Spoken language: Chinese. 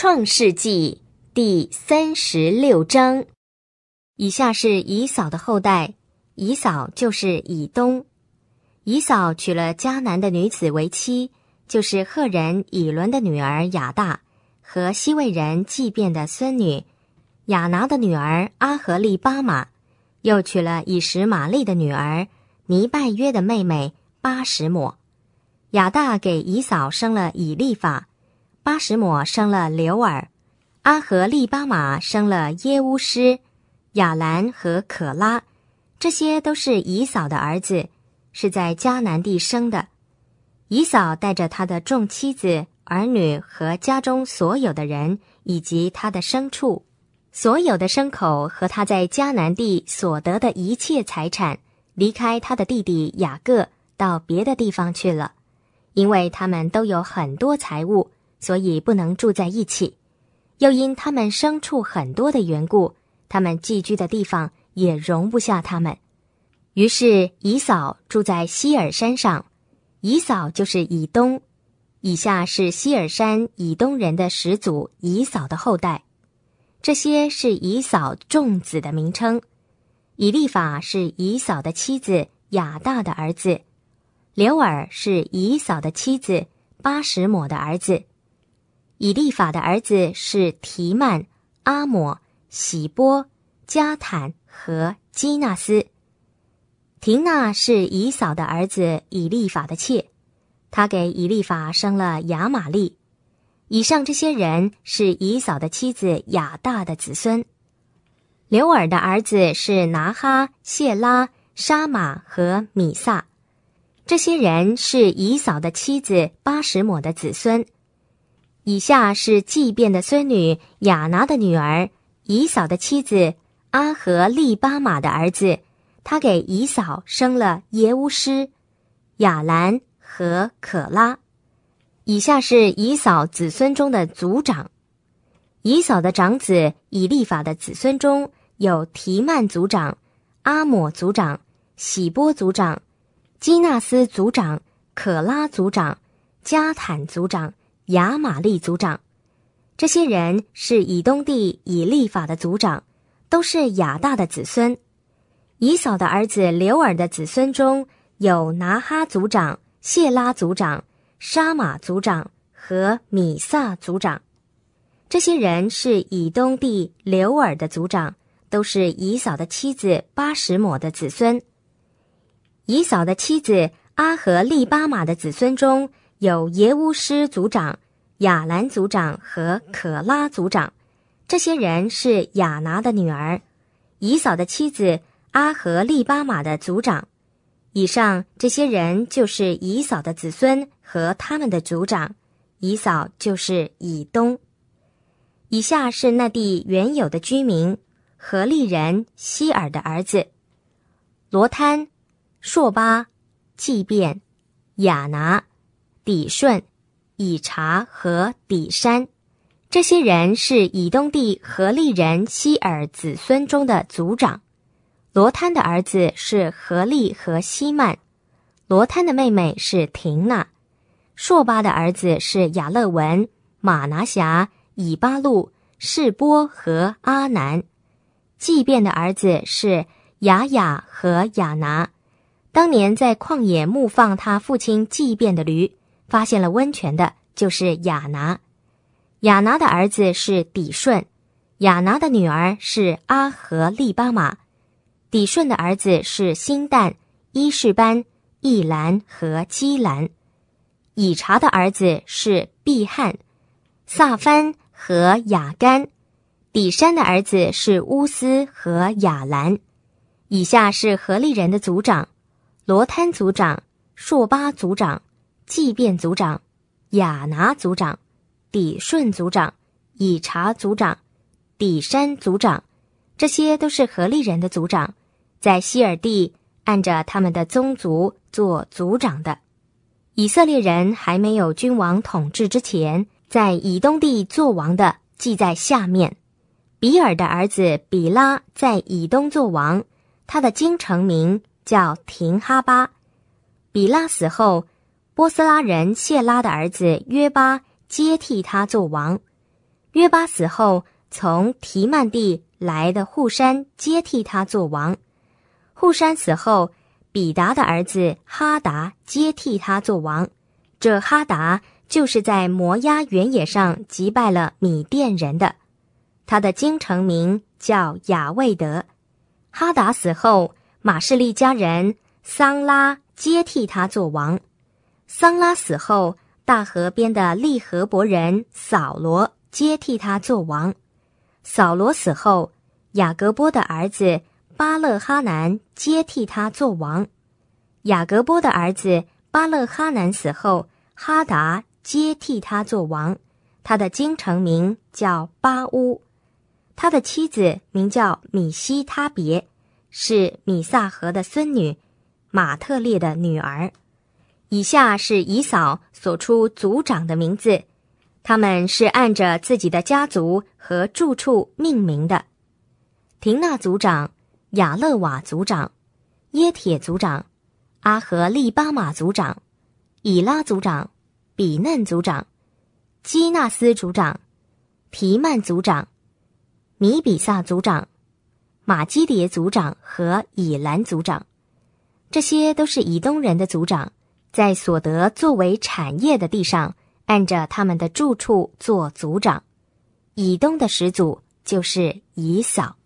创世纪第三十六章，以下是以扫的后代。以扫就是以东。以扫娶了迦南的女子为妻，就是赫人以伦的女儿雅大，和西魏人祭便的孙女雅拿的女儿阿和利巴玛，又娶了以实玛利的女儿尼拜约的妹妹巴什抹。雅大给以扫生了以利法。八十母生了刘尔，阿和利巴马生了耶乌斯、亚兰和可拉，这些都是姨嫂的儿子，是在迦南地生的。姨嫂带着他的众妻子、儿女和家中所有的人，以及他的牲畜，所有的牲口和他在迦南地所得的一切财产，离开他的弟弟雅各，到别的地方去了，因为他们都有很多财物。所以不能住在一起，又因他们牲畜很多的缘故，他们寄居的地方也容不下他们。于是，乙嫂住在西尔山上，乙嫂就是以东，以下是西尔山以东人的始祖乙嫂的后代。这些是以嫂众子的名称。以利法是以嫂的妻子雅大的儿子，刘尔是以嫂的妻子巴什抹的儿子。以利法的儿子是提曼、阿姆、希波、加坦和基纳斯。廷娜是以嫂的儿子，以利法的妾，他给以立法生了雅玛利。以上这些人是以嫂的妻子雅大的子孙。刘尔的儿子是拿哈、谢拉、沙马和米萨，这些人是以嫂的妻子巴什抹的子孙。以下是祭奠的孙女雅拿的女儿，姨嫂的妻子阿和利巴马的儿子，他给姨嫂生了耶乌师、雅兰和可拉。以下是姨嫂子孙中的族长，姨嫂的长子以利法的子孙中有提曼族长、阿抹族长、喜波族长、基纳斯族长、可拉族长、加坦族长。亚玛利族长，这些人是以东地以利法的族长，都是亚大的子孙。以扫的儿子刘尔的子孙中有拿哈族长、谢拉族长、沙马族长和米萨族长，这些人是以东地刘尔的族长，都是以扫的妻子巴什抹的子孙。以扫的妻子阿和利巴马的子孙中。有耶乌师族长、亚兰族长和可拉族长，这些人是亚拿的女儿，乙嫂的妻子阿和利巴马的族长。以上这些人就是乙嫂的子孙和他们的族长。乙嫂就是以东。以下是那地原有的居民：何利人希尔的儿子罗滩、硕巴、祭便、亚拿。底顺、以查和底山，这些人是以东地合利人希尔子孙中的族长。罗贪的儿子是合利和希曼，罗贪的妹妹是廷娜。硕巴的儿子是亚勒文、马拿辖、以巴路、示波和阿南。祭变的儿子是雅雅和雅拿，当年在旷野牧放他父亲祭变的驴。发现了温泉的就是雅拿，雅拿的儿子是底顺，雅拿的女儿是阿和利巴马，底顺的儿子是新旦、伊士班、易兰和基兰，以查的儿子是毕汉、萨帆和雅干，底山的儿子是乌斯和雅兰，以下是合利人的族长，罗滩族长、硕巴族长。祭便族长、雅拿族长、底顺族长、以查族长、底山族长，这些都是合利人的族长，在希尔地按着他们的宗族做族长的。以色列人还没有君王统治之前，在以东地做王的，记在下面。比尔的儿子比拉在以东做王，他的京城名叫廷哈巴。比拉死后。波斯拉人谢拉的儿子约巴接替他做王。约巴死后，从提曼地来的护山接替他做王。护山死后，比达的儿子哈达接替他做王。这哈达就是在摩押原野上击败了米甸人的。他的京城名叫雅未德。哈达死后，马士利家人桑拉接替他做王。桑拉死后，大河边的利荷伯人扫罗接替他做王。扫罗死后，雅各波的儿子巴勒哈南接替他做王。雅各波的儿子巴勒哈南死后，哈达接替他做王。他的京城名叫巴乌，他的妻子名叫米西他别，是米萨河的孙女，马特列的女儿。以下是以扫所出族长的名字，他们是按着自己的家族和住处命名的：廷纳族长、亚勒瓦族长、耶铁族长、阿和利巴马族长、以拉族长、比嫩族长、基纳斯族长、皮曼族长、米比萨族长、马基迭族长和以兰族长。这些都是以东人的族长。在所得作为产业的地上，按着他们的住处做族长，以东的始祖就是以扫。